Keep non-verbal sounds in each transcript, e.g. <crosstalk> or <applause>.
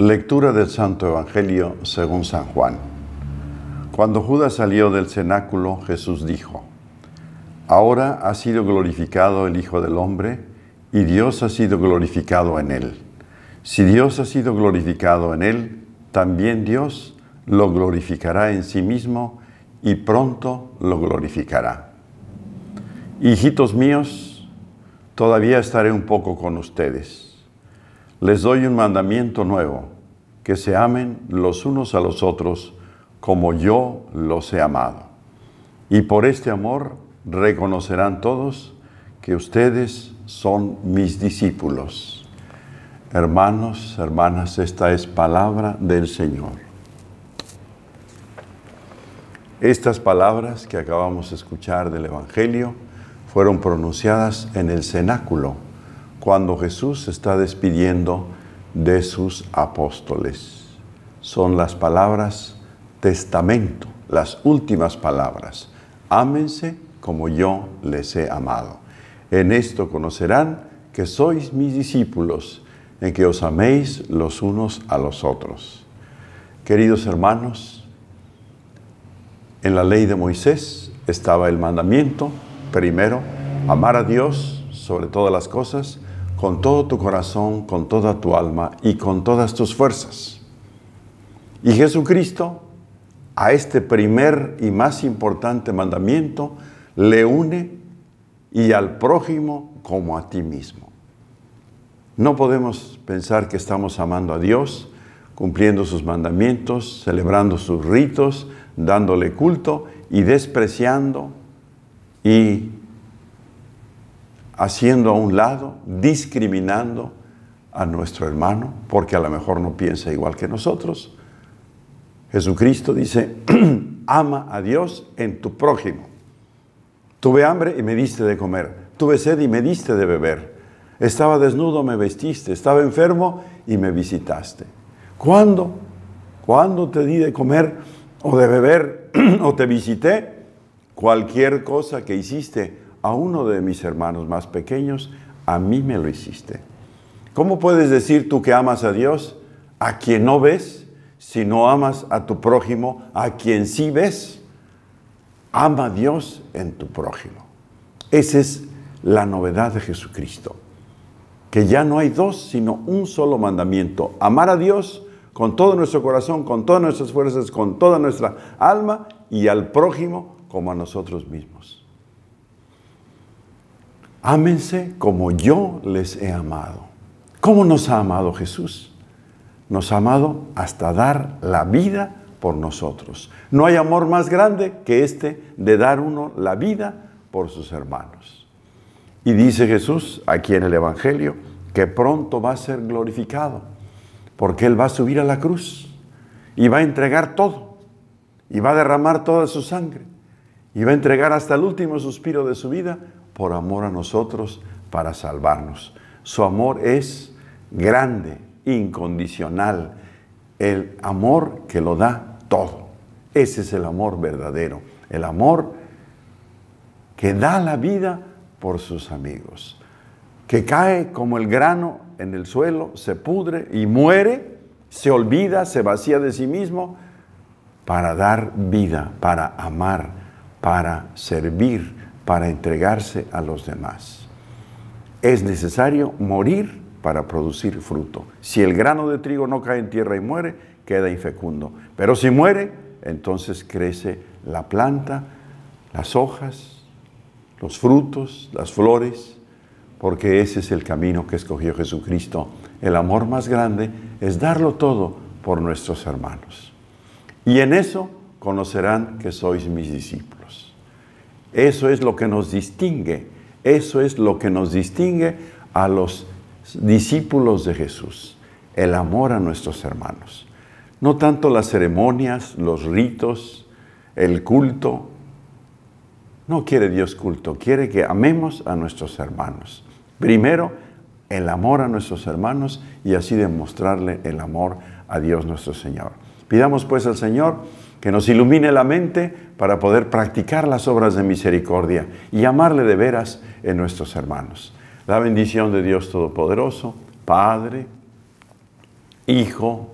Lectura del Santo Evangelio según San Juan. Cuando Judas salió del cenáculo, Jesús dijo, Ahora ha sido glorificado el Hijo del Hombre, y Dios ha sido glorificado en él. Si Dios ha sido glorificado en él, también Dios lo glorificará en sí mismo y pronto lo glorificará. Hijitos míos, todavía estaré un poco con ustedes les doy un mandamiento nuevo, que se amen los unos a los otros como yo los he amado. Y por este amor reconocerán todos que ustedes son mis discípulos. Hermanos, hermanas, esta es palabra del Señor. Estas palabras que acabamos de escuchar del Evangelio fueron pronunciadas en el cenáculo cuando Jesús se está despidiendo de sus apóstoles. Son las palabras testamento, las últimas palabras. Ámense como yo les he amado. En esto conocerán que sois mis discípulos, en que os améis los unos a los otros. Queridos hermanos, en la ley de Moisés estaba el mandamiento, primero, amar a Dios sobre todas las cosas con todo tu corazón, con toda tu alma y con todas tus fuerzas. Y Jesucristo a este primer y más importante mandamiento le une y al prójimo como a ti mismo. No podemos pensar que estamos amando a Dios, cumpliendo sus mandamientos, celebrando sus ritos, dándole culto y despreciando y haciendo a un lado, discriminando a nuestro hermano, porque a lo mejor no piensa igual que nosotros. Jesucristo dice, <clears throat> ama a Dios en tu prójimo. Tuve hambre y me diste de comer. Tuve sed y me diste de beber. Estaba desnudo, me vestiste. Estaba enfermo y me visitaste. ¿Cuándo? ¿Cuándo te di de comer o de beber <clears throat> o te visité? Cualquier cosa que hiciste a uno de mis hermanos más pequeños, a mí me lo hiciste. ¿Cómo puedes decir tú que amas a Dios a quien no ves si no amas a tu prójimo, a quien sí ves? Ama a Dios en tu prójimo. Esa es la novedad de Jesucristo, que ya no hay dos, sino un solo mandamiento, amar a Dios con todo nuestro corazón, con todas nuestras fuerzas, con toda nuestra alma y al prójimo como a nosotros mismos ámense como yo les he amado. ¿Cómo nos ha amado Jesús? Nos ha amado hasta dar la vida por nosotros. No hay amor más grande que este de dar uno la vida por sus hermanos. Y dice Jesús aquí en el Evangelio que pronto va a ser glorificado, porque Él va a subir a la cruz y va a entregar todo, y va a derramar toda su sangre, y va a entregar hasta el último suspiro de su vida por amor a nosotros para salvarnos. Su amor es grande, incondicional, el amor que lo da todo. Ese es el amor verdadero, el amor que da la vida por sus amigos, que cae como el grano en el suelo, se pudre y muere, se olvida, se vacía de sí mismo para dar vida, para amar, para servir, para entregarse a los demás. Es necesario morir para producir fruto. Si el grano de trigo no cae en tierra y muere, queda infecundo. Pero si muere, entonces crece la planta, las hojas, los frutos, las flores, porque ese es el camino que escogió Jesucristo. El amor más grande es darlo todo por nuestros hermanos. Y en eso conocerán que sois mis discípulos. Eso es lo que nos distingue. Eso es lo que nos distingue a los discípulos de Jesús, el amor a nuestros hermanos. No tanto las ceremonias, los ritos, el culto. No quiere Dios culto, quiere que amemos a nuestros hermanos. Primero, el amor a nuestros hermanos y así demostrarle el amor a Dios nuestro Señor. Pidamos pues al Señor que nos ilumine la mente para poder practicar las obras de misericordia y amarle de veras en nuestros hermanos. La bendición de Dios Todopoderoso, Padre, Hijo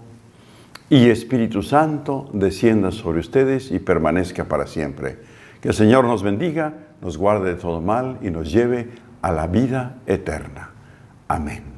y Espíritu Santo, descienda sobre ustedes y permanezca para siempre. Que el Señor nos bendiga, nos guarde de todo mal y nos lleve a la vida eterna. Amén.